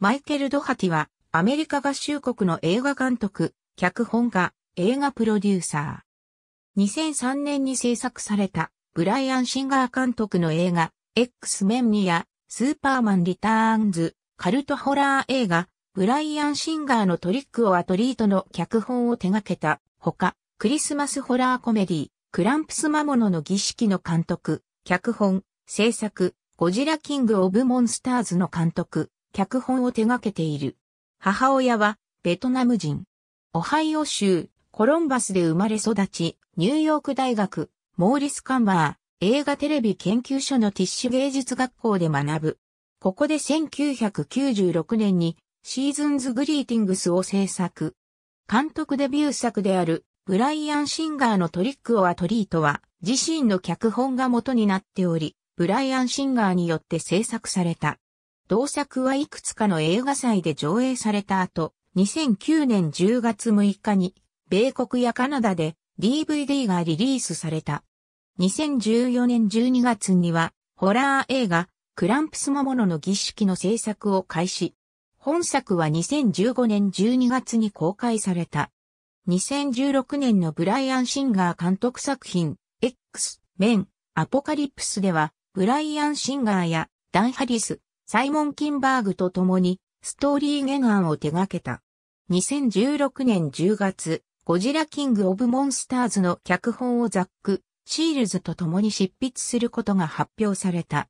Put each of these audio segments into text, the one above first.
マイケル・ドハティは、アメリカ合衆国の映画監督、脚本家、映画プロデューサー。2003年に制作された、ブライアン・シンガー監督の映画、X メンニや、スーパーマン・リターンズ、カルトホラー映画、ブライアン・シンガーのトリック・オア・トリートの脚本を手掛けた、ほか、クリスマスホラーコメディ、クランプス魔物の儀式の監督、脚本、制作、ゴジラ・キング・オブ・モンスターズの監督、脚本を手掛けている。母親は、ベトナム人。オハイオ州、コロンバスで生まれ育ち、ニューヨーク大学、モーリス・カンバー、映画テレビ研究所のティッシュ芸術学校で学ぶ。ここで1996年に、シーズンズ・グリーティングスを制作。監督デビュー作である、ブライアン・シンガーのトリック・オア・トリートは、自身の脚本が元になっており、ブライアン・シンガーによって制作された。同作はいくつかの映画祭で上映された後、2009年10月6日に、米国やカナダで DVD がリリースされた。2014年12月には、ホラー映画、クランプスモモノの儀式の制作を開始。本作は2015年12月に公開された。2016年のブライアン・シンガー監督作品、X、メン、アポカリプスでは、ブライアン・シンガーやダン・ハリス、サイモン・キンバーグと共に、ストーリー原案を手掛けた。2016年10月、ゴジラキング・オブ・モンスターズの脚本をザック・シールズと共に執筆することが発表された。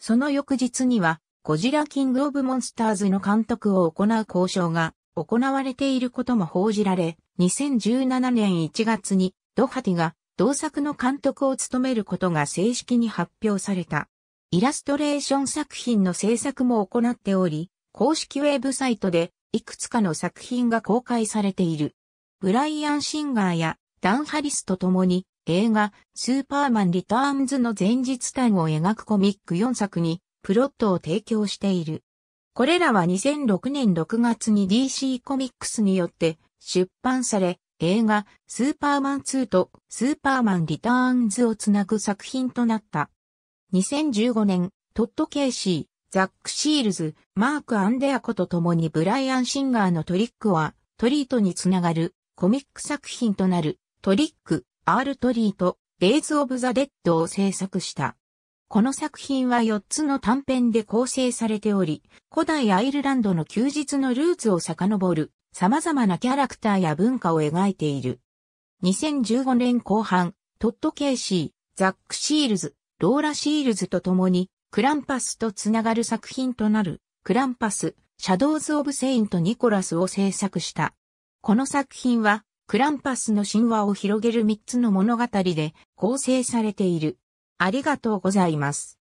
その翌日には、ゴジラキング・オブ・モンスターズの監督を行う交渉が行われていることも報じられ、2017年1月にドハティが同作の監督を務めることが正式に発表された。イラストレーション作品の制作も行っており、公式ウェブサイトでいくつかの作品が公開されている。ブライアン・シンガーやダン・ハリスと共に映画スーパーマン・リターンズの前日譚を描くコミック4作にプロットを提供している。これらは2006年6月に DC コミックスによって出版され、映画スーパーマン2とスーパーマン・リターンズをつなぐ作品となった。2015年、トッド・ケイシー、ザック・シールズ、マーク・アンデアコと共にブライアン・シンガーのトリックは、トリートにつながるコミック作品となるトリック、アール・トリート、デイズ・オブ・ザ・デッドを制作した。この作品は4つの短編で構成されており、古代アイルランドの休日のルーツを遡る様々なキャラクターや文化を描いている。2015年後半、トッド・ケイシー、ザック・シールズ、ローラ・シールズと共に、クランパスとつながる作品となる、クランパス、シャドウズ・オブ・セイント・ニコラスを制作した。この作品は、クランパスの神話を広げる3つの物語で構成されている。ありがとうございます。